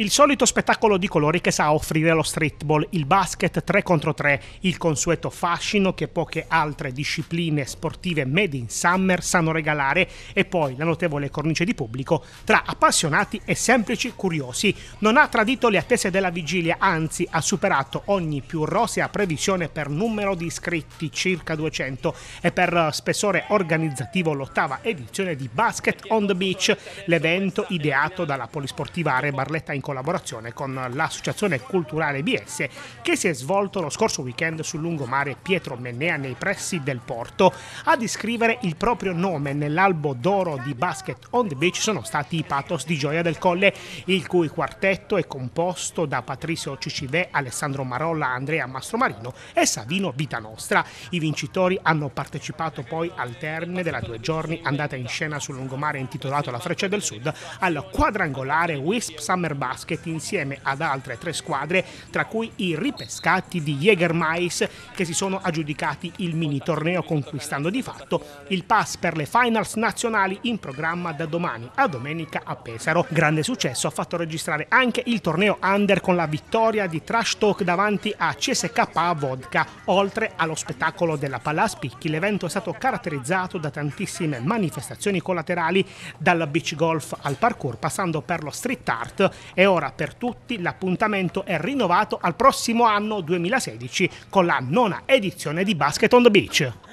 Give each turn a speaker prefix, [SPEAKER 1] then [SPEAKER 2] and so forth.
[SPEAKER 1] Il solito spettacolo di colori che sa offrire lo streetball, il basket 3 contro 3, il consueto fascino che poche altre discipline sportive made in summer sanno regalare e poi la notevole cornice di pubblico tra appassionati e semplici curiosi. Non ha tradito le attese della vigilia, anzi ha superato ogni più rosea previsione per numero di iscritti, circa 200, e per spessore organizzativo l'ottava edizione di Basket on the Beach, l'evento ideato dalla polisportiva Are Barletta in collaborazione con l'associazione culturale BS che si è svolto lo scorso weekend sul lungomare Pietro Mennea nei pressi del porto. Ad iscrivere il proprio nome nell'albo d'oro di Basket on the Beach sono stati i Patos di Gioia del Colle, il cui quartetto è composto da Patrizio Cicivè, Alessandro Marolla, Andrea Mastromarino e Savino Vitanostra. I vincitori hanno partecipato poi al termine della due giorni andata in scena sul lungomare intitolato La Freccia del Sud al quadrangolare Wisp Summer Bass basket insieme ad altre tre squadre, tra cui i ripescati di Jäger Mais, che si sono aggiudicati il mini torneo conquistando di fatto il pass per le finals nazionali in programma da domani a domenica a Pesaro. Grande successo ha fatto registrare anche il torneo under con la vittoria di Trash Talk davanti a CSK Vodka. Oltre allo spettacolo della Spicchi, l'evento è stato caratterizzato da tantissime manifestazioni collaterali, dal beach golf al parkour, passando per lo street art e e ora per tutti l'appuntamento è rinnovato al prossimo anno 2016 con la nona edizione di Basket on the Beach.